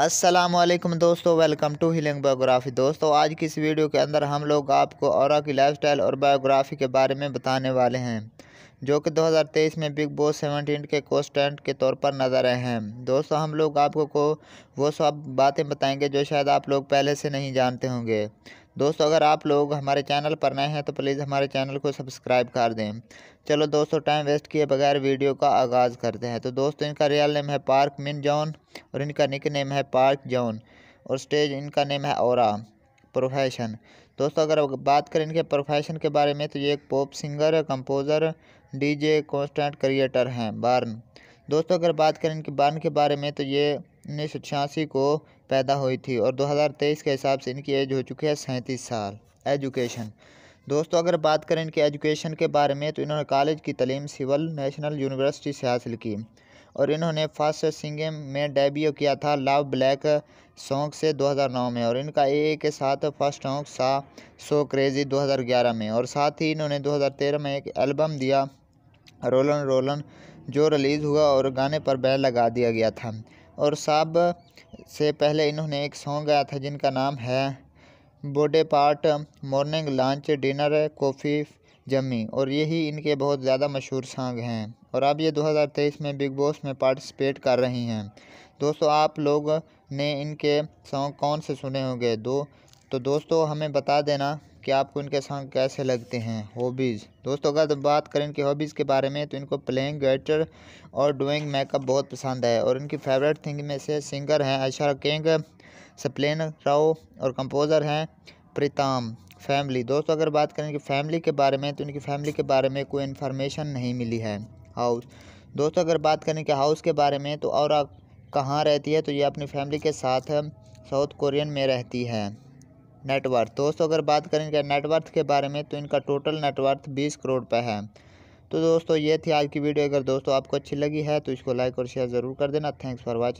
असलम दोस्तों welcome to healing biography दोस्तों आज की इस वीडियो के अंदर हम लोग आपको और की लाइफस्टाइल और बायोग्राफी के बारे में बताने वाले हैं जो कि 2023 में बिग बॉस सेवनटीन के कोस्टेंट के तौर पर नज़र आए हैं दोस्तों हम लोग आपको को वो सब बातें बताएंगे जो शायद आप लोग पहले से नहीं जानते होंगे दोस्तों अगर आप लोग हमारे चैनल पर नए हैं तो प्लीज़ हमारे चैनल को सब्सक्राइब कर दें चलो दोस्तों टाइम वेस्ट किए बगैर वीडियो का आगाज़ करते हैं तो दोस्तों इनका रियल नेम है पार्क मिन जॉन और इनका निक नेम है पार्क जॉन और स्टेज इनका नेम है और प्रोफेशन दोस्तों अगर बात करें इनके प्रोफेशन के बारे में तो ये एक पॉप सिंगर कंपोज़र जे कॉन्स्टेंट क्रिएटर हैं बार्न दोस्तों अगर बात करें इनके बार्न के बारे में तो ये उन्नीस को पैदा हुई थी और 2023 के हिसाब से इनकी एज हो चुकी है सैंतीस साल एजुकेशन दोस्तों अगर बात करें इनके एजुकेशन के बारे में तो इन्होंने कॉलेज की तलीम सिविल नेशनल यूनिवर्सिटी से हासिल की और इन्होंने फर्स्ट सिंगिंग में डेब्यू किया था लव ब्लैक सॉन्ग से 2009 में और इनका ए के साथ फर्स्ट सॉन्ग सा सो क्रेजी 2011 में और साथ ही इन्होंने 2013 में एक एल्बम दिया रोलन रोलन जो रिलीज़ हुआ और गाने पर बैन लगा दिया गया था और साब से पहले इन्होंने एक सॉन्ग गाया था जिनका नाम है बोडे पार्ट मॉर्निंग लंच डिनर कॉफ़ी जमी और यही इनके बहुत ज़्यादा मशहूर सॉन्ग हैं और अब ये 2023 में बिग बॉस में पार्टिसिपेट कर रही हैं दोस्तों आप लोग ने इनके सॉन्ग कौन से सुने होंगे दो तो दोस्तों हमें बता देना कि आपको इनके सॉन्ग कैसे लगते हैं तो हॉबीज़ दोस्तों अगर बात करें इनकी हॉबीज़ के बारे में तो इनको प्लेइंग गेटर और डूइंग मेकअप बहुत पसंद है और इनकी फेवरेट थिंग में से सिंगर हैं ऐशा किंग सप्लेन राव और कंपोज़र हैं प्रीताम फैमिली दोस्तों अगर बात करें कि फैमिली के बारे में तो इनकी फैमिली के बारे में कोई इन्फॉर्मेशन नहीं मिली है हाउस दोस्तों अगर बात करें कि हाउस के बारे में तो और कहाँ रहती है तो ये अपनी फैमिली के साथ साउथ कोरियन में रहती है नेटवर्थ तो दोस्तों अगर बात करें इनके नेटवर्थ के बारे में तो इनका टोटल नेटवर्थ बीस करोड़ रुपये है तो दोस्तों ये थी आज की वीडियो अगर दोस्तों आपको अच्छी लगी है तो इसको लाइक और शेयर ज़रूर कर देना थैंक्स फॉर वॉचिंग